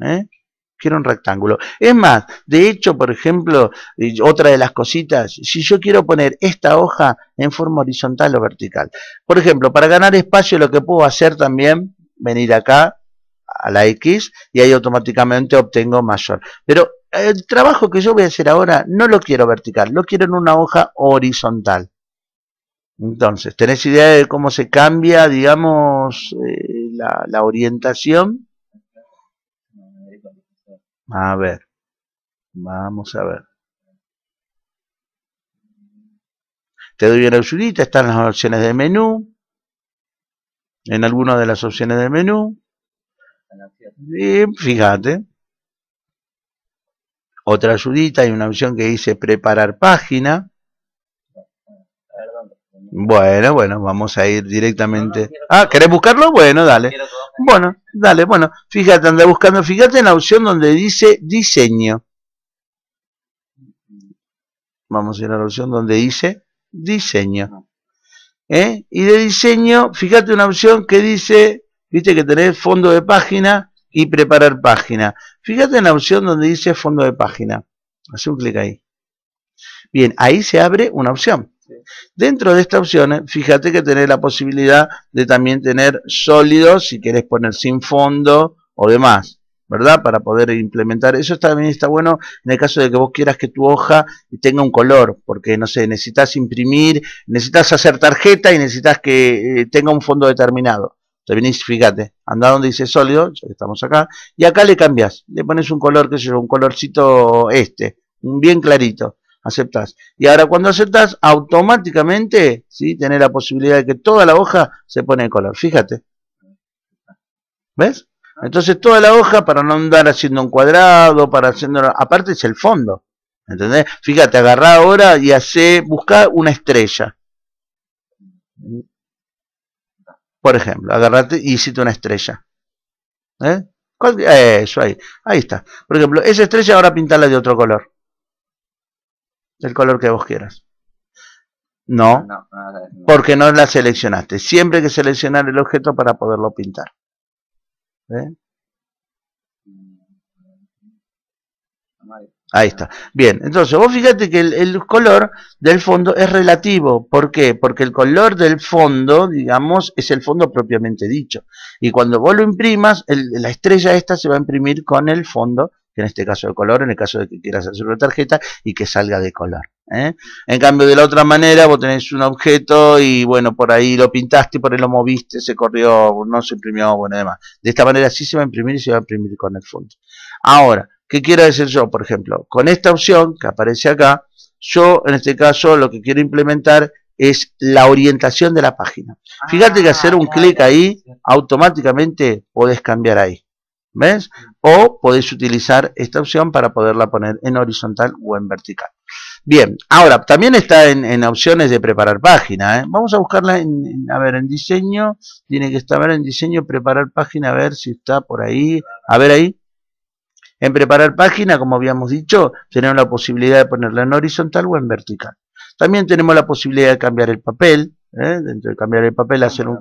¿eh? Quiero un rectángulo. Es más, de hecho, por ejemplo, otra de las cositas, si yo quiero poner esta hoja en forma horizontal o vertical. Por ejemplo, para ganar espacio lo que puedo hacer también, venir acá a la X y ahí automáticamente obtengo mayor. Pero el trabajo que yo voy a hacer ahora no lo quiero vertical, lo quiero en una hoja horizontal. Entonces, ¿tenés idea de cómo se cambia, digamos, eh, la orientación? A ver, vamos a ver. Te doy una ayudita están las opciones de menú. En alguna de las opciones de menú. Bien, fíjate. Otra ayudita, hay una opción que dice preparar página. Bueno, bueno, vamos a ir directamente. ah, ¿querés buscarlo? Bueno, dale. Bueno, dale, bueno, fíjate, anda buscando, fíjate en la opción donde dice diseño. Vamos a ir a la opción donde dice diseño. ¿Eh? Y de diseño, fíjate una opción que dice, viste que tenés fondo de página y preparar página. Fíjate en la opción donde dice fondo de página. Haz un clic ahí. Bien, ahí se abre una opción. Dentro de estas opciones, eh, fíjate que tenés la posibilidad de también tener sólidos, si querés poner sin fondo o demás, ¿verdad? Para poder implementar. Eso también está bueno en el caso de que vos quieras que tu hoja tenga un color, porque, no sé, necesitas imprimir, necesitas hacer tarjeta y necesitas que eh, tenga un fondo determinado. también venís, fíjate, anda donde dice sólido, ya estamos acá, y acá le cambias, le pones un color, que sé un colorcito este, bien clarito aceptas, Y ahora cuando aceptas automáticamente ¿sí? tenés la posibilidad de que toda la hoja se pone de color. Fíjate. ¿Ves? Entonces toda la hoja para no andar haciendo un cuadrado, para haciendo... Aparte es el fondo. ¿Entendés? Fíjate, agarrá ahora y hace, busca una estrella. Por ejemplo, agarrate y hiciste una estrella. ¿Eh? Eso ahí. Ahí está. Por ejemplo, esa estrella ahora pintarla de otro color el color que vos quieras. No, porque no la seleccionaste. Siempre hay que seleccionar el objeto para poderlo pintar. Ahí está. Bien, entonces vos fíjate que el, color del fondo es relativo. ¿Por qué? Porque el color del fondo, digamos, es el fondo propiamente dicho. Y cuando vos lo imprimas, la estrella esta se va a imprimir con el fondo en este caso de color, en el caso de que quieras hacer una tarjeta y que salga de color. ¿eh? En cambio, de la otra manera, vos tenés un objeto y bueno, por ahí lo pintaste, por ahí lo moviste, se corrió, no se imprimió, bueno, demás. De esta manera sí se va a imprimir y se va a imprimir con el fondo. Ahora, ¿qué quiero decir yo? Por ejemplo, con esta opción que aparece acá, yo en este caso lo que quiero implementar es la orientación de la página. Fíjate que ah, hacer un clic ahí, automáticamente podés cambiar ahí. ¿Ves? O podéis utilizar esta opción para poderla poner en horizontal o en vertical. Bien, ahora también está en, opciones de preparar página. ¿eh? Vamos a buscarla en, a ver, en diseño. Tiene que estar en diseño, preparar página, a ver si está por ahí. A ver ahí. En preparar página, como habíamos dicho, tenemos la posibilidad de ponerla en horizontal o en vertical. También tenemos la posibilidad de cambiar el papel. ¿eh? Dentro de cambiar el papel, hacer un...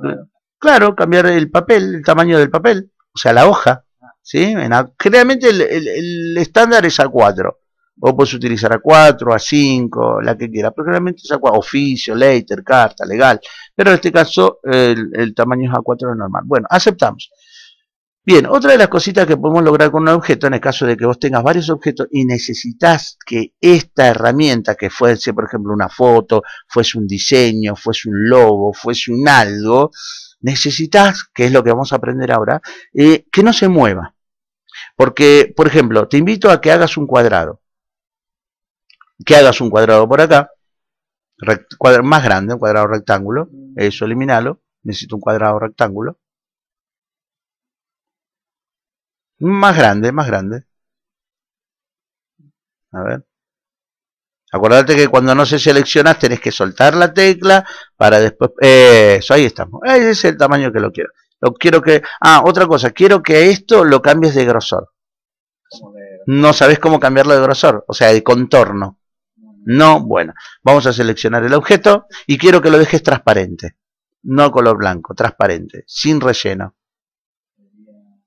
Claro, cambiar el papel, el tamaño del papel, o sea, la hoja. ¿sí? generalmente el, estándar es A4. Vos puedes utilizar A4, A5, la que quieras, pero generalmente es A4, oficio, later, carta, legal. Pero en este caso el, el tamaño es A4 normal. Bueno, aceptamos. Bien, otra de las cositas que podemos lograr con un objeto, en el caso de que vos tengas varios objetos y necesitas que esta herramienta, que fuese por ejemplo una foto, fuese un diseño, fuese un logo, fuese un algo, necesitas, que es lo que vamos a aprender ahora, eh, que no se mueva. Porque, por ejemplo, te invito a que hagas un cuadrado. Que hagas un cuadrado por acá, más grande, un cuadrado rectángulo. Eso, eliminalo. Necesito un cuadrado rectángulo. Más grande, más grande. A ver. Acordate que cuando no se selecciona tenés que soltar la tecla para después... Eh, eso, ahí estamos. Ese es el tamaño que lo quiero. Lo quiero que... Ah, otra cosa. Quiero que esto lo cambies de grosor. No sabes cómo cambiarlo de grosor. O sea, de contorno. No, bueno. Vamos a seleccionar el objeto y quiero que lo dejes transparente. No color blanco, transparente. Sin relleno.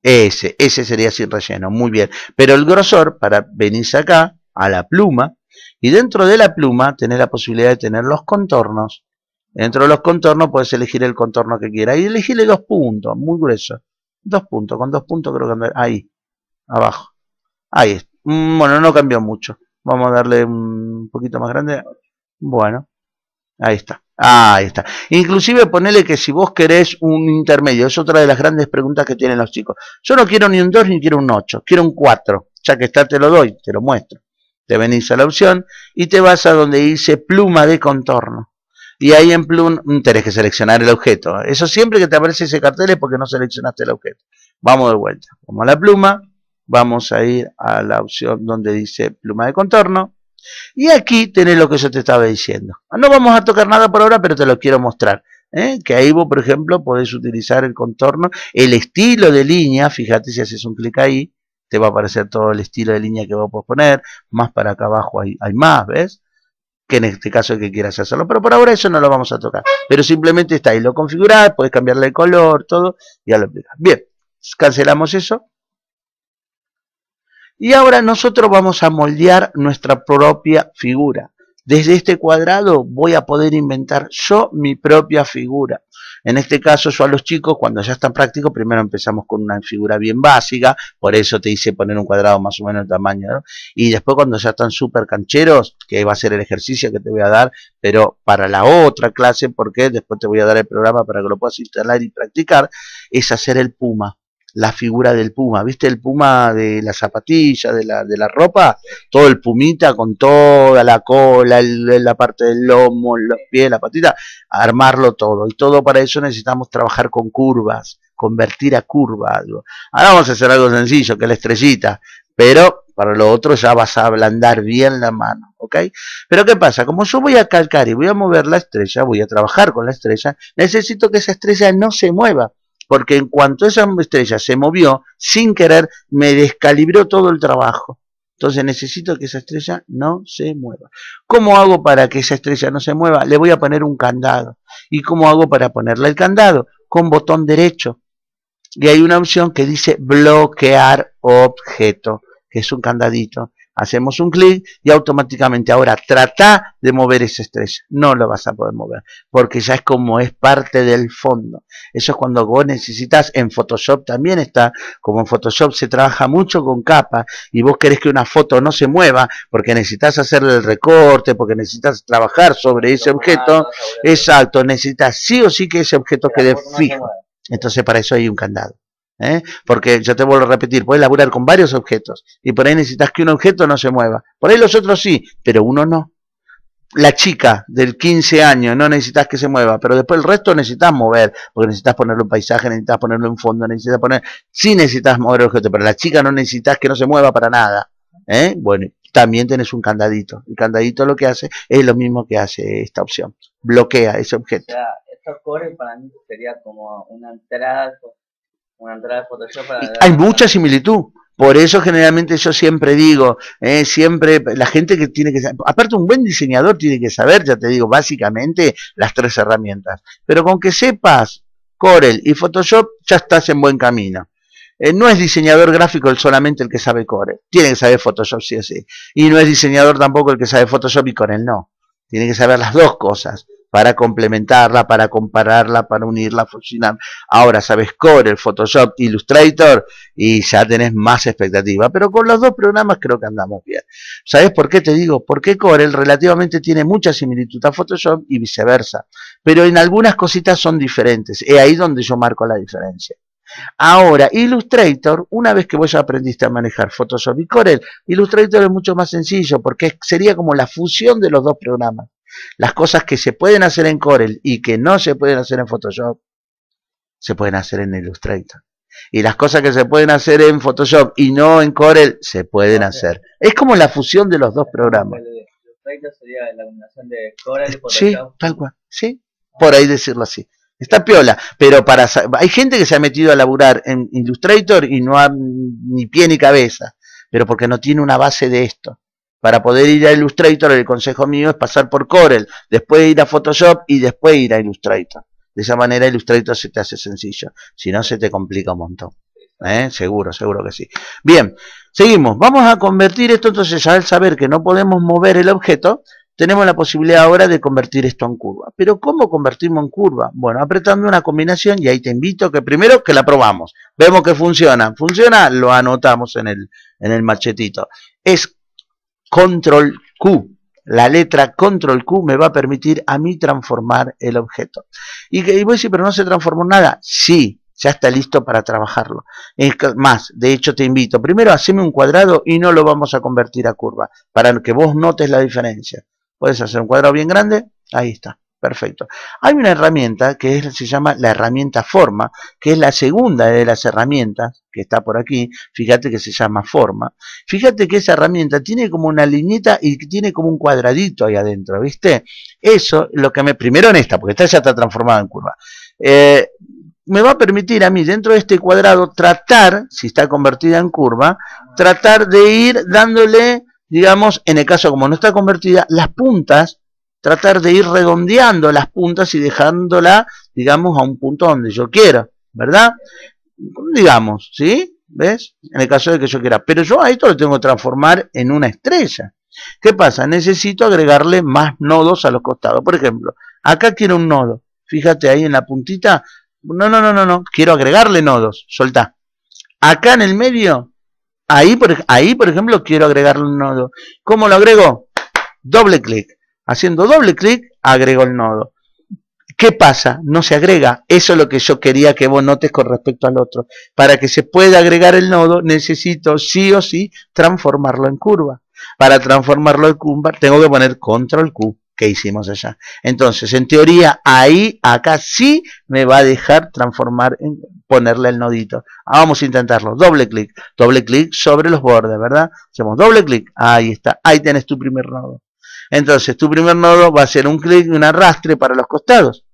Ese, ese sería sin relleno. Muy bien. Pero el grosor, para venirse acá, a la pluma, y dentro de la pluma tenés la posibilidad de tener los contornos. Dentro de los contornos puedes elegir el contorno que quieras. Y elegirle dos puntos, muy gruesos. Dos puntos, con dos puntos creo que anda Ahí, abajo. Ahí mm, Bueno, no cambió mucho. Vamos a darle un poquito más grande. Bueno, ahí está. Ahí está. Inclusive ponele que si vos querés un intermedio, es otra de las grandes preguntas que tienen los chicos. Yo no quiero ni un 2 ni quiero un 8, quiero un 4. Ya que está te lo doy, te lo muestro te venís a la opción y te vas a donde dice pluma de contorno. Y ahí en pluma mm, tenés que seleccionar el objeto. Eso siempre que te aparece ese cartel es porque no seleccionaste el objeto. Vamos de vuelta. Vamos a la pluma. Vamos a ir a la opción donde dice pluma de contorno. Y aquí tenés lo que yo te estaba diciendo. No vamos a tocar nada por ahora, pero te lo quiero mostrar. ¿eh? Que ahí vos, por ejemplo, podés utilizar el contorno, el estilo de línea. Fíjate si haces un clic ahí te va a aparecer todo el estilo de línea que vos a poner, más para acá abajo hay, hay más, ¿ves? Que en este caso que quieras hacerlo, pero por ahora eso no lo vamos a tocar, pero simplemente está ahí, lo configurás, Puedes cambiarle el color, todo, ya lo aplicas. Bien, cancelamos eso. Y ahora nosotros vamos a moldear nuestra propia figura. Desde este cuadrado voy a poder inventar yo mi propia figura. En este caso, yo a los chicos, cuando ya están prácticos, primero empezamos con una figura bien básica, por eso te hice poner un cuadrado más o menos de tamaño, ¿no? y después cuando ya están súper cancheros, que va a ser el ejercicio que te voy a dar, pero para la otra clase, porque después te voy a dar el programa para que lo puedas instalar y practicar, es hacer el puma la figura del puma. ¿Viste el puma de la zapatilla, de la, de la ropa? Todo el pumita con toda la cola, la parte del lomo, los pies, la patita, armarlo todo. Y todo para eso necesitamos trabajar con curvas, convertir a curva algo. Ahora vamos a hacer algo sencillo, que es la estrellita, pero para lo otro ya vas a ablandar bien la mano, ¿ok? Pero ¿qué pasa? Como yo voy a calcar y voy a mover la estrella, voy a trabajar con la estrella, necesito que esa estrella no se mueva porque en cuanto esa estrella se movió, sin querer, me descalibró todo el trabajo. Entonces necesito que esa estrella no se mueva. ¿Cómo hago para que esa estrella no se mueva? Le voy a poner un candado. ¿Y cómo hago para ponerle el candado? Con botón derecho. Y hay una opción que dice bloquear objeto, que es un candadito. Hacemos un clic y automáticamente ahora trata de mover ese estrés. No lo vas a poder mover porque ya es como es parte del fondo. Eso es cuando vos necesitas, en Photoshop también está, como en Photoshop se trabaja mucho con capas y vos querés que una foto no se mueva porque necesitas hacerle el recorte, porque necesitas trabajar sobre ese objeto. Exacto, necesitas sí o sí que ese objeto quede fijo. Entonces para eso hay un candado. ¿eh? Porque yo te vuelvo a repetir, puedes laburar con varios objetos y por ahí necesitas que un objeto no se mueva. Por ahí los otros sí, pero uno no. La chica del 15 años no necesitas que se mueva, pero después el resto necesitas mover, porque necesitas ponerle un paisaje, necesitas ponerlo en fondo, necesitas poner. Sí necesitas mover el objeto, pero la chica no necesitas que no se mueva para nada. ¿eh? Bueno, también tenés un candadito. El candadito lo que hace es lo mismo que hace esta opción. Bloquea ese objeto. estos cores para mí sería como una entrada hay mucha similitud. Por eso generalmente yo siempre digo, eh, siempre la gente que tiene que saber, aparte un buen diseñador tiene que saber, ya te digo, básicamente las tres herramientas. Pero con que sepas Corel y Photoshop, ya estás en buen camino. Eh, no es diseñador gráfico el solamente el que sabe Corel, tiene que saber Photoshop sí o sí. Y no es diseñador tampoco el que sabe Photoshop y Corel no. Tiene que saber las dos cosas para complementarla, para compararla, para unirla, fusionar. Ahora sabes Corel, Photoshop, Illustrator y ya tenés más expectativa. Pero con los dos programas creo que andamos bien. ¿Sabes por qué te digo? Porque Corel relativamente tiene mucha similitud a Photoshop y viceversa. Pero en algunas cositas son diferentes. Es ahí donde yo marco la diferencia. Ahora, Illustrator, una vez que vos ya aprendiste a manejar Photoshop y Corel, Illustrator es mucho más sencillo porque sería como la fusión de los dos programas. Las cosas que se pueden hacer en Corel y que no se pueden hacer en Photoshop, se pueden hacer en Illustrator. Y las cosas que se pueden hacer en Photoshop y no en Corel, se pueden hacer. Es como la fusión de los dos programas. Illustrator sería la de Corel y Sí, tal cual. Sí, por ahí decirlo así. Está piola, pero para hay gente que se ha metido a laburar en Illustrator y no ha ni pie ni cabeza, pero porque no tiene una base de esto. Para poder ir a Illustrator, el consejo mío es pasar por Corel, después ir a Photoshop y después ir a Illustrator. De esa manera Illustrator se te hace sencillo, si no se te complica un montón. ¿Eh? Seguro, seguro que sí. Bien, seguimos. Vamos a convertir esto entonces, al saber que no podemos mover el objeto, tenemos la posibilidad ahora de convertir esto en curva. Pero ¿cómo convertimos en curva? Bueno, apretando una combinación y ahí te invito que primero que la probamos. Vemos que funciona. Funciona, lo anotamos en el, en el machetito. Es control Q. La letra control Q me va a permitir a mí transformar el objeto. Y, vos voy a pero no se transformó nada. Sí, ya está listo para trabajarlo. más, de hecho te invito, primero haceme un cuadrado y no lo vamos a convertir a curva, para que vos notes la diferencia. Puedes hacer un cuadrado bien grande, ahí está. Perfecto. Hay una herramienta que se llama la herramienta forma, que es la segunda de las herramientas que está por aquí. Fíjate que se llama forma. Fíjate que esa herramienta tiene como una liñita y tiene como un cuadradito ahí adentro, ¿viste? Eso lo que me... Primero en esta, porque esta ya está transformada en curva. Eh, me va a permitir a mí dentro de este cuadrado tratar, si está convertida en curva, tratar de ir dándole, digamos, en el caso como no está convertida, las puntas tratar de ir redondeando las puntas y dejándola, digamos, a un punto donde yo quiera, ¿verdad? Digamos, ¿sí? ¿Ves? En el caso de que yo quiera. Pero yo a esto lo tengo que transformar en una estrella. ¿Qué pasa? Necesito agregarle más nodos a los costados. Por ejemplo, acá quiero un nodo. Fíjate ahí en la puntita. No, no, no, no, no. Quiero agregarle nodos. Soltá. Acá en el medio. Ahí por, ahí, por ejemplo, quiero agregarle un nodo. ¿Cómo lo agrego? Doble clic. Haciendo doble clic, agrego el nodo. ¿Qué pasa? No se agrega. Eso es lo que yo quería que vos notes con respecto al otro. Para que se pueda agregar el nodo, necesito sí o sí transformarlo en curva. Para transformarlo en curva, tengo que poner control Q que hicimos allá. Entonces, en teoría, ahí, acá sí me va a dejar transformar, ponerle el nodito. Ah, vamos a intentarlo. Doble clic. Doble clic sobre los bordes, ¿verdad? Hacemos doble clic. Ahí está. Ahí tenés tu primer nodo. Entonces, tu primer nodo va a ser un clic y un arrastre para los costados.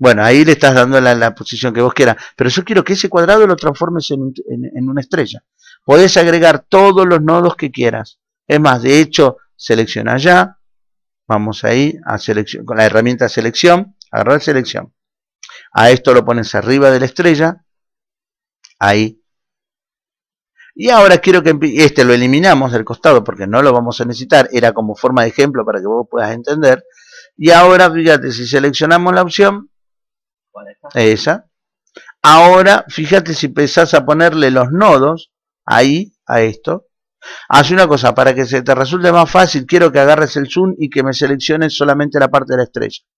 Bueno, ahí le estás dando la, posición que vos quieras. Pero yo quiero que ese cuadrado lo transformes en, una estrella. Podés agregar todos los nodos que quieras. Es más, de hecho, selecciona ya. Vamos ahí a selección, con la herramienta selección. Agarrar selección. A esto lo pones arriba de la estrella. Ahí y ahora quiero que este lo eliminamos del costado porque no lo vamos a necesitar, era como forma de ejemplo para que vos puedas entender. Y ahora, fíjate, si seleccionamos la opción, esa, ahora fíjate si empezás a ponerle los nodos ahí a esto. hace una cosa, para que se te resulte más fácil, quiero que agarres el zoom y que me selecciones solamente la parte de la estrella.